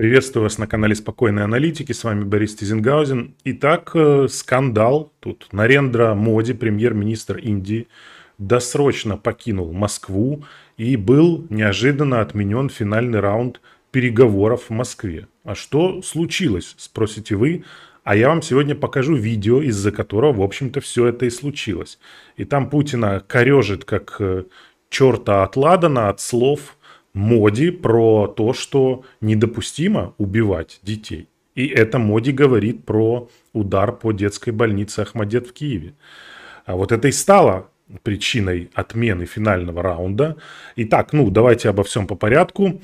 Приветствую вас на канале «Спокойные аналитики». С вами Борис Тизенгаузен. Итак, э, скандал тут. Нарендра Моди, премьер-министр Индии, досрочно покинул Москву и был неожиданно отменен финальный раунд переговоров в Москве. А что случилось, спросите вы? А я вам сегодня покажу видео, из-за которого, в общем-то, все это и случилось. И там Путина корежит, как э, черта от Ладана, от слов – Моди про то, что недопустимо убивать детей. И это Моди говорит про удар по детской больнице Ахмадет в Киеве. А вот это и стало причиной отмены финального раунда. Итак, ну давайте обо всем по порядку.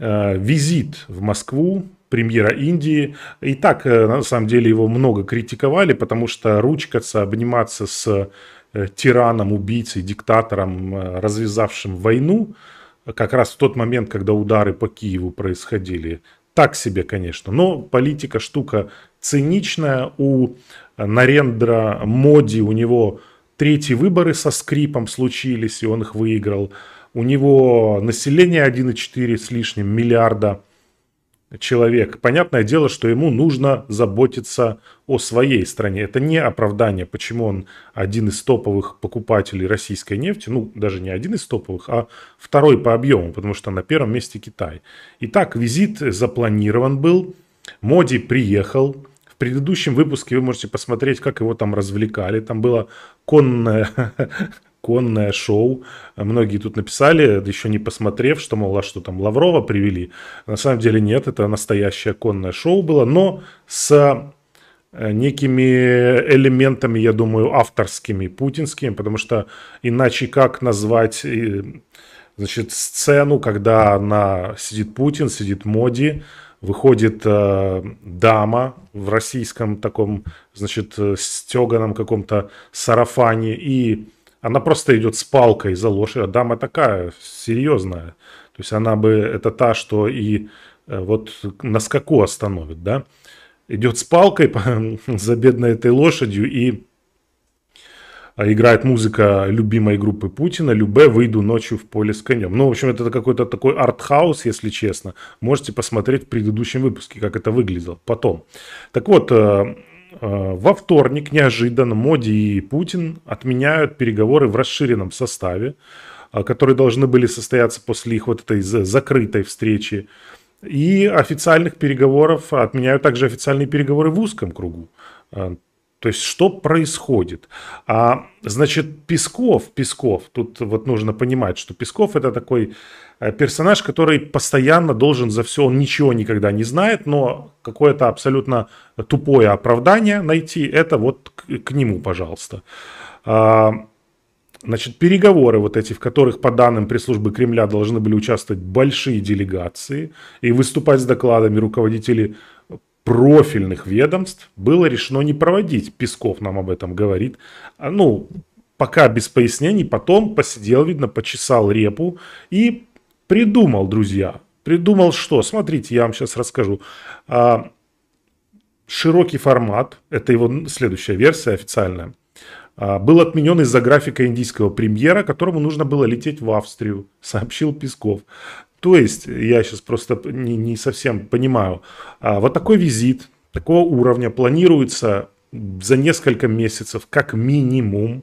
Э, визит в Москву премьера Индии. И так, э, на самом деле, его много критиковали, потому что ручкаться, обниматься с э, тираном, убийцей, диктатором, развязавшим войну – как раз в тот момент, когда удары по Киеву происходили. Так себе, конечно, но политика штука циничная. У Нарендра Моди, у него третьи выборы со скрипом случились, и он их выиграл. У него население 1,4 с лишним миллиарда человек, понятное дело, что ему нужно заботиться о своей стране. Это не оправдание, почему он один из топовых покупателей российской нефти, ну, даже не один из топовых, а второй по объему, потому что на первом месте Китай. Итак, визит запланирован был, Моди приехал, в предыдущем выпуске вы можете посмотреть, как его там развлекали. Там было конное конное шоу. Многие тут написали, еще не посмотрев, что, мол, а что там, Лаврова привели. На самом деле нет, это настоящее конное шоу было, но с э, некими элементами, я думаю, авторскими, путинскими, потому что иначе как назвать э, значит, сцену, когда она сидит Путин, сидит Моди, выходит э, дама в российском таком, значит, э, стеганом каком-то сарафане и она просто идет с палкой за лошадь. А дама такая серьезная. То есть она бы, это та, что и э, вот на скаку остановит, да. Идет с палкой за бедной этой лошадью и а, играет музыка любимой группы Путина, любе «Выйду ночью в поле с конем». Ну, в общем, это какой-то такой арт-хаус, если честно. Можете посмотреть в предыдущем выпуске, как это выглядело потом. Так вот, э, Э, во вторник неожиданно Моди и Путин отменяют переговоры в расширенном составе, э, которые должны были состояться после их вот этой закрытой встречи. И официальных переговоров отменяют также официальные переговоры в узком кругу. Э, то есть что происходит? А, значит, Песков, Песков, тут вот нужно понимать, что Песков это такой э, персонаж, который постоянно должен за все, он ничего никогда не знает, но какое-то абсолютно тупое оправдание найти, это вот к, к нему, пожалуйста. А, Значит, переговоры вот эти, в которых, по данным пресс-службы Кремля, должны были участвовать большие делегации и выступать с докладами руководители профильных ведомств было решено не проводить. Песков нам об этом говорит. А, ну, пока без пояснений, потом посидел, видно, почесал репу и придумал, друзья. Придумал что? Смотрите, я вам сейчас расскажу. А, широкий формат, это его следующая версия официальная, а, был отменен из-за графика индийского премьера, которому нужно было лететь в Австрию, сообщил Песков. То есть, я сейчас просто не, не совсем понимаю, а вот такой визит такого уровня планируется за несколько месяцев как минимум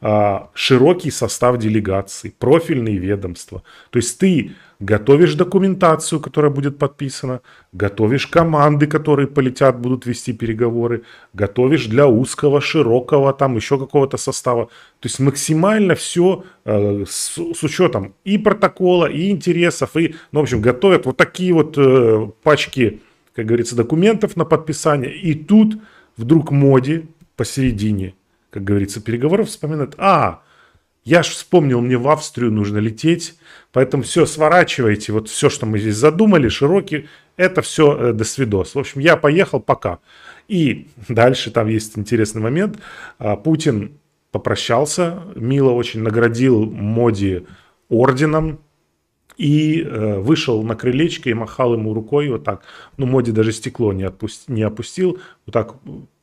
а, широкий состав делегаций, профильные ведомства. То есть ты готовишь документацию, которая будет подписана, готовишь команды, которые полетят, будут вести переговоры, готовишь для узкого, широкого, там еще какого-то состава. То есть максимально все э, с, с учетом и протокола, и интересов, и, ну, в общем, готовят вот такие вот э, пачки, как говорится, документов на подписание. И тут вдруг моди посередине, как говорится, переговоров вспоминают, а, я ж вспомнил, мне в Австрию нужно лететь, поэтому все, сворачивайте, вот все, что мы здесь задумали, широкий, это все э, до свидос. В общем, я поехал, пока. И дальше там есть интересный момент. А, Путин попрощался, мило очень наградил Моди орденом, и э, вышел на крылечко и махал ему рукой вот так. Ну, Моди даже стекло не, отпусти, не опустил, вот так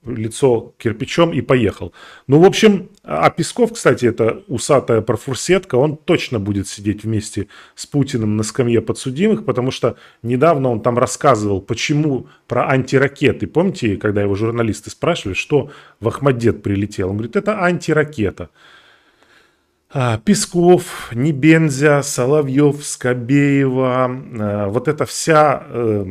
лицо кирпичом и поехал. Ну, в общем, а Песков, кстати, это усатая профурсетка, он точно будет сидеть вместе с Путиным на скамье подсудимых, потому что недавно он там рассказывал, почему про антиракеты. Помните, когда его журналисты спрашивали, что в Ахмадет прилетел? Он говорит, это антиракета. А, Песков, Небензя, Соловьев, Скобеева, э, вот эта вся э,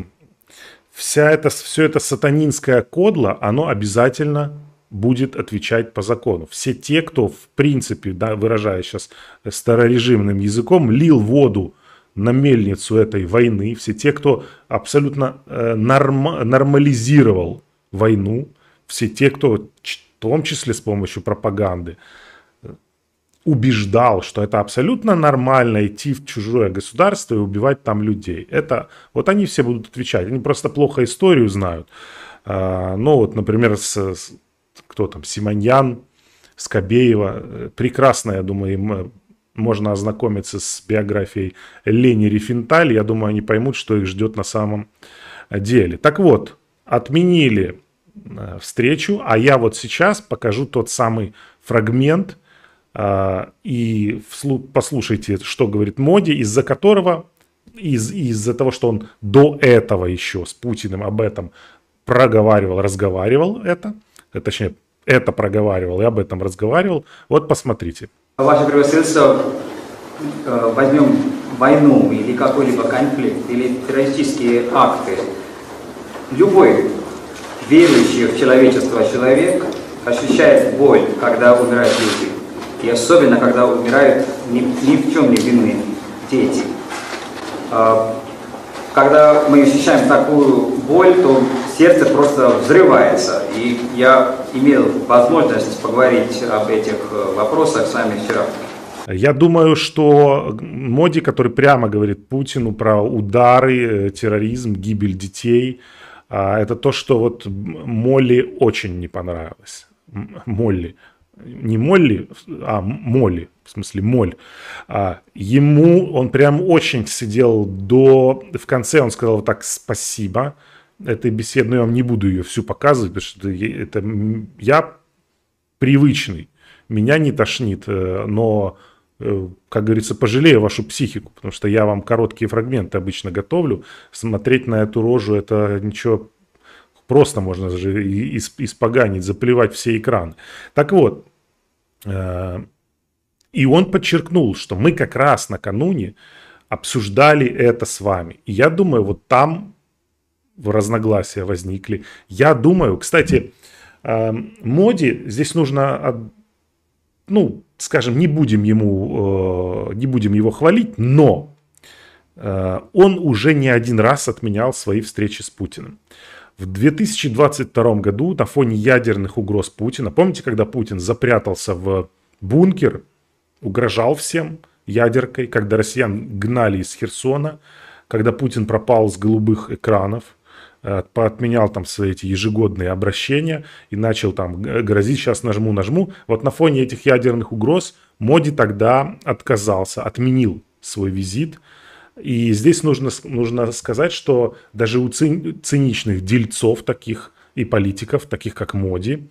вся это, все это сатанинское кодло, оно обязательно будет отвечать по закону. Все те, кто, в принципе, да, выражая сейчас э, старорежимным языком, лил воду на мельницу этой войны, все те, кто абсолютно э, норм, нормализировал войну, все те, кто в том числе с помощью пропаганды, убеждал, что это абсолютно нормально идти в чужое государство и убивать там людей. Это вот они все будут отвечать. Они просто плохо историю знают. А, ну вот, например, с, с, кто там, Симоньян, Скобеева. Прекрасно, я думаю, им э, можно ознакомиться с биографией Лени Рифенталь. Я думаю, они поймут, что их ждет на самом деле. Так вот, отменили э, встречу, а я вот сейчас покажу тот самый фрагмент, а, и послушайте, что говорит Моди, из-за которого, из- из-за того, что он до этого еще с Путиным об этом проговаривал, разговаривал это, э, точнее, это проговаривал и об этом разговаривал. Вот посмотрите. Ваше превосходительство, э, возьмем войну или какой-либо конфликт, или террористические акты. Любой верующий в человечество человек ощущает боль, когда умирают люди. И особенно, когда умирают ни, ни в чем не винные дети. А, когда мы ощущаем такую боль, то сердце просто взрывается. И я имел возможность поговорить об этих э, вопросах с вами вчера. Я думаю, что Моди, который прямо говорит Путину про удары, э, терроризм, гибель детей, а, это то, что вот Молли очень не понравилось. Молли не Молли, а Молли, в смысле Моль, а, ему он прям очень сидел до... В конце он сказал вот так «спасибо» этой беседы, но я вам не буду ее всю показывать, потому что это, это я привычный, меня не тошнит, э, но, э, как говорится, пожалею вашу психику, потому что я вам короткие фрагменты обычно готовлю, смотреть на эту рожу это ничего Просто можно же испоганить, заплевать все экраны. Так вот, э, и он подчеркнул, что мы как раз накануне обсуждали это с вами. И я думаю, вот там разногласия возникли. Я думаю, кстати, э, Моди здесь нужно, ну, скажем, не будем ему, э, не будем его хвалить, но он уже не один раз отменял свои встречи с Путиным. В 2022 году на фоне ядерных угроз Путина, помните, когда Путин запрятался в бункер, угрожал всем ядеркой, когда россиян гнали из Херсона, когда Путин пропал с голубых экранов, э, отменял там свои эти ежегодные обращения и начал там грозить, сейчас нажму, нажму. Вот на фоне этих ядерных угроз Моди тогда отказался, отменил свой визит и здесь нужно, нужно сказать, что даже у циничных дельцов таких и политиков, таких как Моди,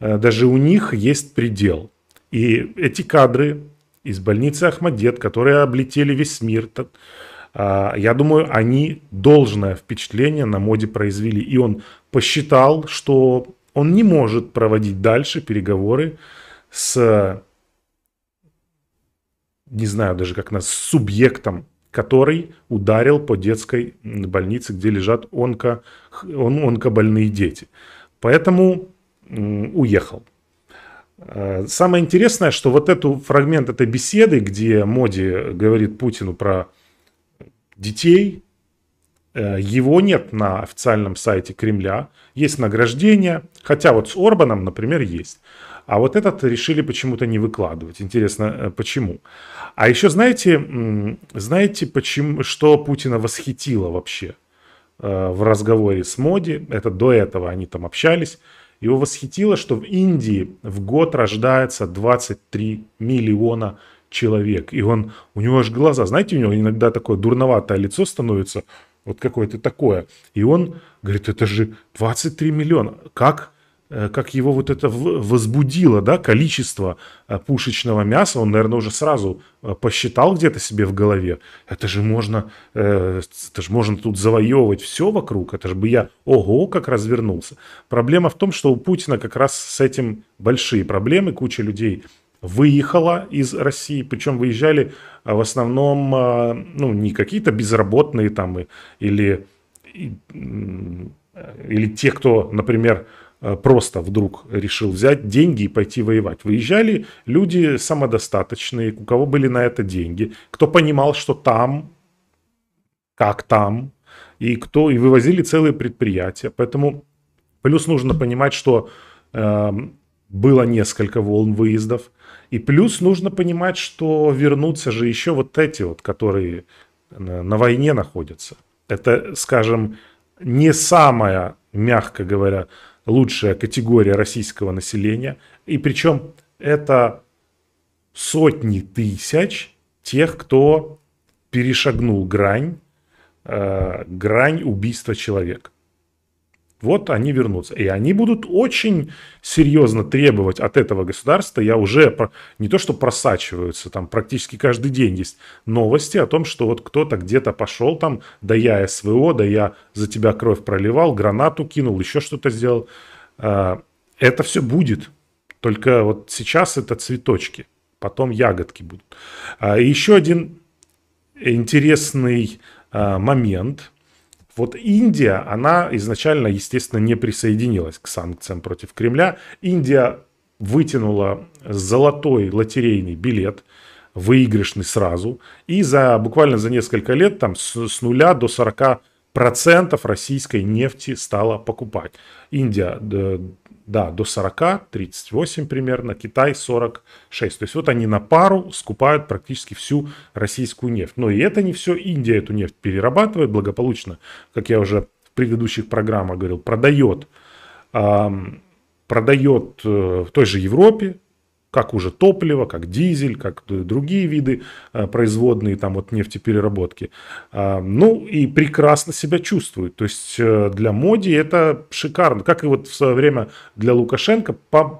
э, даже у них есть предел. И эти кадры из больницы Ахмадет, которые облетели весь мир, а, я думаю, они должное впечатление на Моди произвели. И он посчитал, что он не может проводить дальше переговоры с, не знаю даже как нас, с субъектом который ударил по детской больнице, где лежат онко, он, онкобольные дети. Поэтому уехал. Э, самое интересное, что вот этот фрагмент этой беседы, где Моди говорит Путину про детей, э, его нет на официальном сайте Кремля. Есть награждение, хотя вот с Орбаном, например, есть. А вот этот решили почему-то не выкладывать. Интересно, э, почему? А еще знаете, знаете, почему, что Путина восхитило вообще э, в разговоре с Моди? Это до этого они там общались. Его восхитило, что в Индии в год рождается 23 миллиона человек. И он, у него аж глаза, знаете, у него иногда такое дурноватое лицо становится, вот какое-то такое. И он говорит, это же 23 миллиона. Как Э, как его вот это возбудило, да, количество э, пушечного мяса, он, наверное, уже сразу э, посчитал где-то себе в голове, это же можно, это же можно тут завоевывать все вокруг, это же бы я, ого, как развернулся. Проблема в том, что у Путина как раз с этим большие проблемы, куча людей выехала из России, причем выезжали в основном, ну, не какие-то безработные там или, или те, кто, например, Э, просто вдруг решил взять деньги и пойти воевать. Выезжали люди самодостаточные, у кого были на это деньги, кто понимал, что там, как там, и кто, и вывозили целые предприятия. Поэтому плюс нужно понимать, что э, было несколько волн выездов, и плюс нужно понимать, что вернутся же еще вот эти вот, которые на войне находятся. Это, скажем, не самая, мягко говоря, лучшая категория российского населения. И причем это сотни тысяч тех, кто перешагнул грань, э, грань убийства человека вот они вернутся. И они будут очень серьезно требовать от этого государства. Я уже про... не то, что просачиваются, там практически каждый день есть новости о том, что вот кто-то где-то пошел там, да я СВО, да я за тебя кровь проливал, гранату кинул, еще что-то сделал. А, это все будет. Только вот сейчас это цветочки, потом ягодки будут. А, и еще один интересный а, момент – вот Индия, она изначально, естественно, не присоединилась к санкциям против Кремля. Индия вытянула золотой лотерейный билет, выигрышный сразу, и за буквально за несколько лет там с, с нуля до 40 процентов российской нефти стала покупать. Индия э, да, до 40, 38 примерно, Китай 46. То есть вот они на пару скупают практически всю российскую нефть. Но и это не все, Индия эту нефть перерабатывает благополучно, как я уже в предыдущих программах говорил, продает, продает э, в той же Европе, как уже топливо, как дизель, как другие виды э, производные там от нефтепереработки. А, ну и прекрасно себя чувствует. То есть э, для Моди это шикарно. Как и вот в свое время для Лукашенко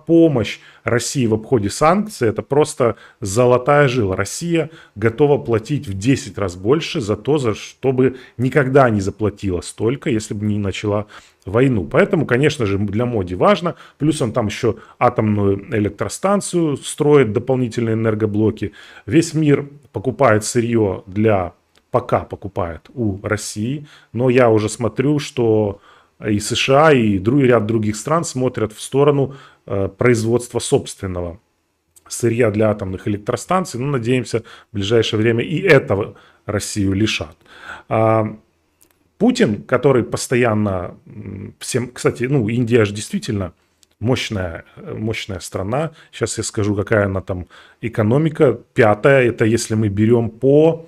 помощь России в обходе санкций, это просто золотая жила. Россия готова платить в 10 раз больше за то, за что бы никогда не заплатила столько, если бы не начала войну. Поэтому, конечно же, для Моди важно. Плюс он там еще атомную электростанцию строит, дополнительные энергоблоки. Весь мир покупает сырье для пока покупает у России, но я уже смотрю, что и США, и друг, ряд других стран смотрят в сторону э, производства собственного сырья для атомных электростанций. Ну, надеемся, в ближайшее время и этого Россию лишат. А, Путин, который постоянно всем... Кстати, ну, Индия же действительно мощная, э, мощная страна. Сейчас я скажу, какая она там экономика. Пятая, это если мы берем по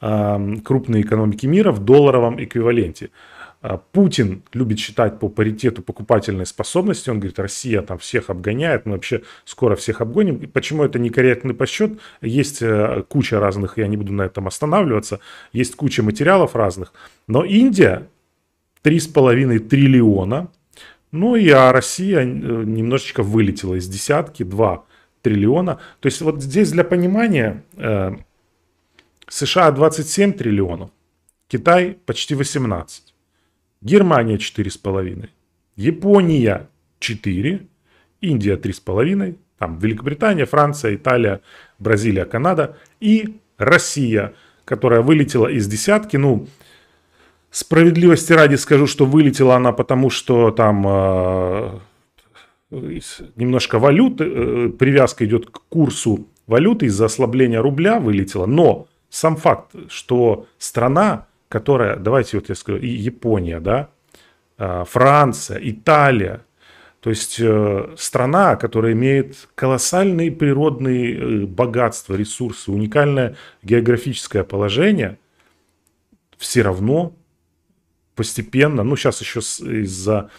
э, крупной экономике мира в долларовом эквиваленте. А, Путин любит считать по паритету покупательной способности. Он говорит, Россия там всех обгоняет, мы вообще скоро всех обгоним. И почему это некорректный подсчет? Есть э, куча разных, я не буду на этом останавливаться, есть куча материалов разных. Но Индия 3,5 триллиона, ну и а Россия э, немножечко вылетела из десятки, 2 триллиона. То есть вот здесь для понимания э, США 27 триллионов, Китай почти 18. Германия 4,5, Япония 4, Индия 3,5, там Великобритания, Франция, Италия, Бразилия, Канада и Россия, которая вылетела из десятки. Ну, справедливости ради скажу, что вылетела она потому, что там э, немножко валюты э, привязка идет к курсу валюты из-за ослабления рубля вылетела. Но сам факт, что страна которая, давайте вот я скажу, Япония, да, а, Франция, Италия, то есть э, страна, которая имеет колоссальные природные э, богатства, ресурсы, уникальное географическое положение, все равно постепенно, ну сейчас еще из-за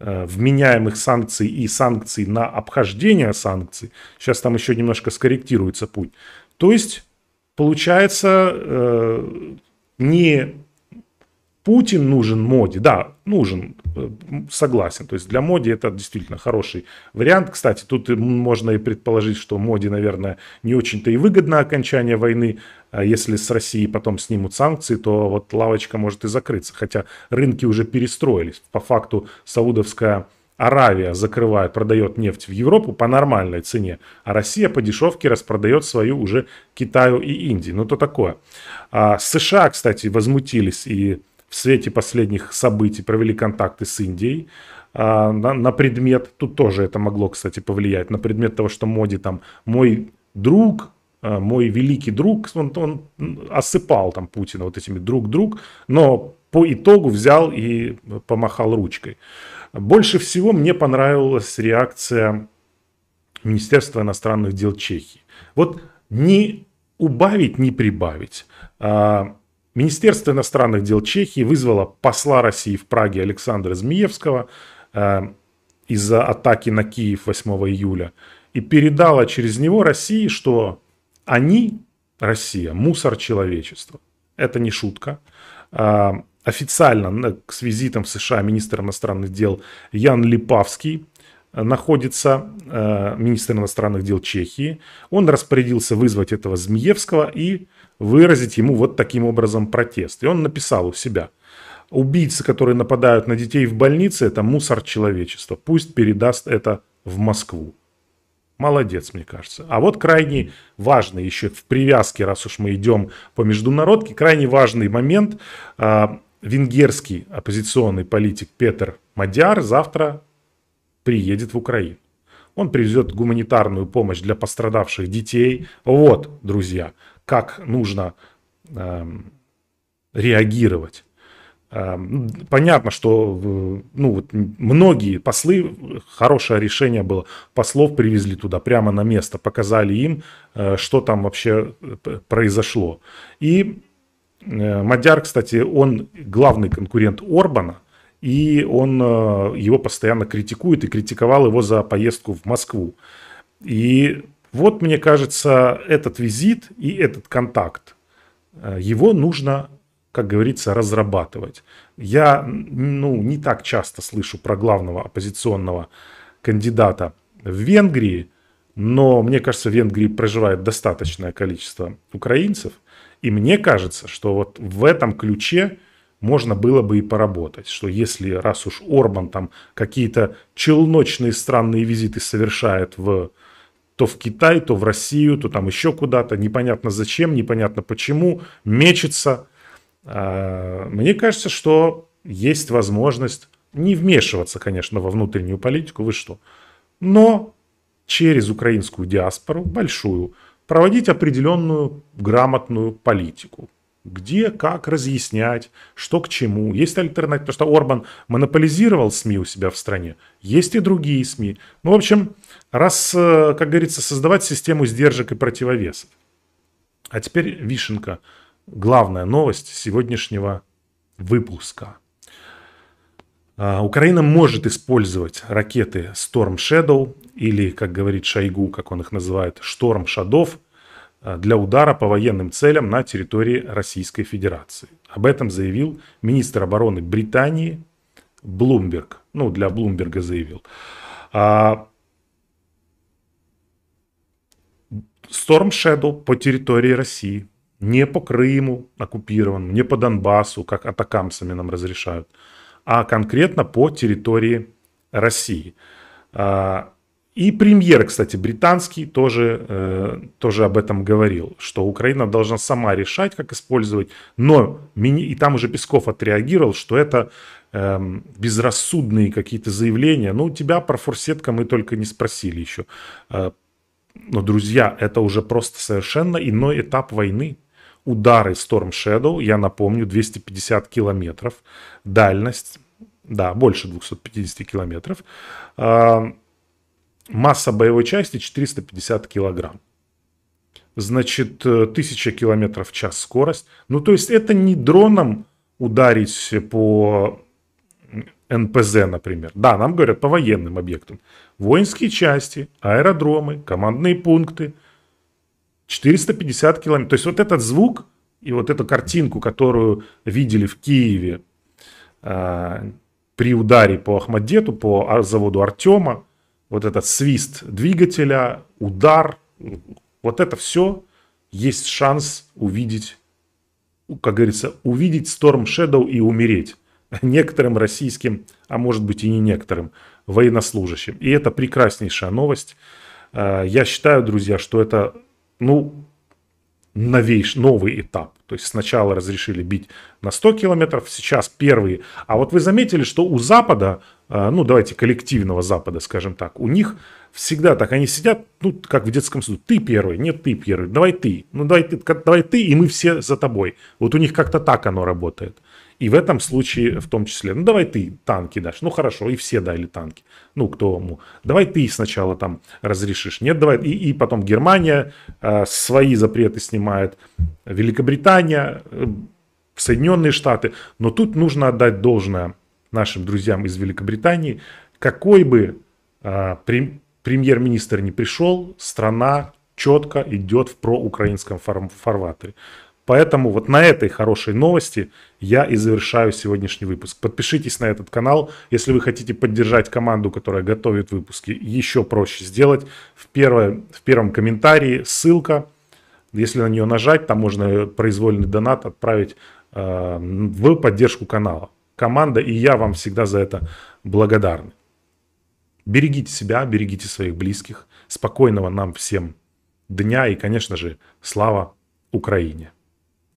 э, вменяемых санкций и санкций на обхождение санкций, сейчас там еще немножко скорректируется путь. То есть получается не Путин нужен моде, да, нужен, э, согласен. То есть для моди это действительно хороший вариант. Кстати, тут можно и предположить, что Моде, наверное, не очень-то и выгодно окончание войны. А если с России потом снимут санкции, то вот лавочка может и закрыться. Хотя рынки уже перестроились. По факту Саудовская Аравия закрывает, продает нефть в Европу по нормальной цене, а Россия по дешевке распродает свою уже Китаю и Индии. Ну, то такое. А США, кстати, возмутились и в свете последних событий провели контакты с Индией а, на, на предмет, тут тоже это могло, кстати, повлиять, на предмет того, что Моди там, мой друг, а, мой великий друг, он, он осыпал там Путина вот этими друг-друг, но по итогу взял и э, помахал ручкой. Больше всего мне понравилась реакция Министерства иностранных дел Чехии. Вот не убавить, не прибавить. А Министерство иностранных дел Чехии вызвало посла России в Праге Александра Змеевского э, из-за атаки на Киев 8 июля и передало через него России, что они, Россия, мусор человечества. Это не шутка. А официально э, с визитом в США министр иностранных дел Ян Липавский э, находится э, министр иностранных дел Чехии. Он распорядился вызвать этого Змеевского и выразить ему вот таким образом протест. И он написал у себя. Убийцы, которые нападают на детей в больнице, это мусор человечества. Пусть передаст это в Москву. Молодец, мне кажется. А вот крайне важный еще в привязке, раз уж мы идем по международке, крайне важный момент. Э, венгерский оппозиционный политик Петр Мадиар завтра приедет в Украину. Он привезет гуманитарную помощь для пострадавших детей. Вот, друзья, как нужно э, реагировать. Эм, ну, понятно, что ну, вот многие послы, хорошее решение было, послов привезли туда прямо на место, показали им, э, что там вообще э, произошло. И Э, Мадяр, кстати, он главный конкурент Орбана, и он э, его постоянно критикует и критиковал его за поездку в Москву. И вот, мне кажется, этот визит и этот контакт, э, его нужно, как говорится, разрабатывать. Я ну, не так часто слышу про главного оппозиционного кандидата в Венгрии, но мне кажется, в Венгрии проживает достаточное количество украинцев – и мне кажется, что вот в этом ключе можно было бы и поработать, что если раз уж Орбан там какие-то челночные странные визиты совершает в то в Китай, то в Россию, то там еще куда-то, непонятно зачем, непонятно почему, мечется. А, мне кажется, что есть возможность не вмешиваться, конечно, во внутреннюю политику, вы что, но через украинскую диаспору, большую, проводить определенную грамотную политику. Где, как разъяснять, что к чему. Есть альтернатива, потому что Орбан монополизировал СМИ у себя в стране. Есть и другие СМИ. Ну, в общем, раз, э, как говорится, создавать систему сдержек и противовесов. А теперь вишенка. Главная новость сегодняшнего выпуска – а, Украина может использовать ракеты Storm Shadow или, как говорит Шойгу, как он их называет, Шторм Шадов а, для удара по военным целям на территории Российской Федерации. Об этом заявил министр обороны Британии Блумберг. Ну, для Блумберга заявил. А, Storm Shadow по территории России, не по Крыму оккупированному, не по Донбассу, как атакамсами нам разрешают – а конкретно по территории России. А, и премьер, кстати, британский тоже, э, тоже об этом говорил, что Украина должна сама решать, как использовать, но и там уже Песков отреагировал, что это эм, безрассудные какие-то заявления. Ну, у тебя про форсетка мы только не спросили еще. Э, но, друзья, это уже просто совершенно иной этап войны удары Storm Shadow, я напомню, 250 километров, дальность, да, больше 250 километров, а, масса боевой части 450 килограмм. Значит, 1000 э, километров в час скорость. Ну, то есть это не дроном ударить по НПЗ, например. Да, нам говорят по военным объектам. Воинские части, аэродромы, командные пункты – 450 километров. То есть вот этот звук и вот эту картинку, которую видели в Киеве а, при ударе по Ахмадету, по а, заводу Артема, вот этот свист двигателя, удар, вот это все есть шанс увидеть, как говорится, увидеть Storm Shadow и умереть некоторым российским, а может быть и не некоторым, военнослужащим. И это прекраснейшая новость. А, я считаю, друзья, что это ну, новейший, новый этап. То есть сначала разрешили бить на 100 километров, сейчас первые. А вот вы заметили, что у Запада, э, ну давайте коллективного Запада, скажем так, у них всегда так, они сидят, ну как в детском саду, ты первый, нет, ты первый, давай ты, ну давай ты, давай ты, и мы все за тобой. Вот у них как-то так оно работает. И в этом случае в том числе, ну давай ты танки дашь, ну хорошо, и все дали танки, ну кто ему, давай ты сначала там разрешишь, нет, давай, и, и потом Германия э, свои запреты снимает, Великобритания, э, Соединенные Штаты, но тут нужно отдать должное нашим друзьям из Великобритании, какой бы э, премьер-министр не пришел, страна четко идет в проукраинском фар фарватере. Поэтому вот на этой хорошей новости я и завершаю сегодняшний выпуск. Подпишитесь на этот канал. Если вы хотите поддержать команду, которая готовит выпуски, еще проще сделать. В, первое, в первом комментарии ссылка. Если на нее нажать, там можно произвольный донат отправить э, в поддержку канала. Команда и я вам всегда за это благодарны. Берегите себя, берегите своих близких. Спокойного нам всем дня и, конечно же, слава Украине!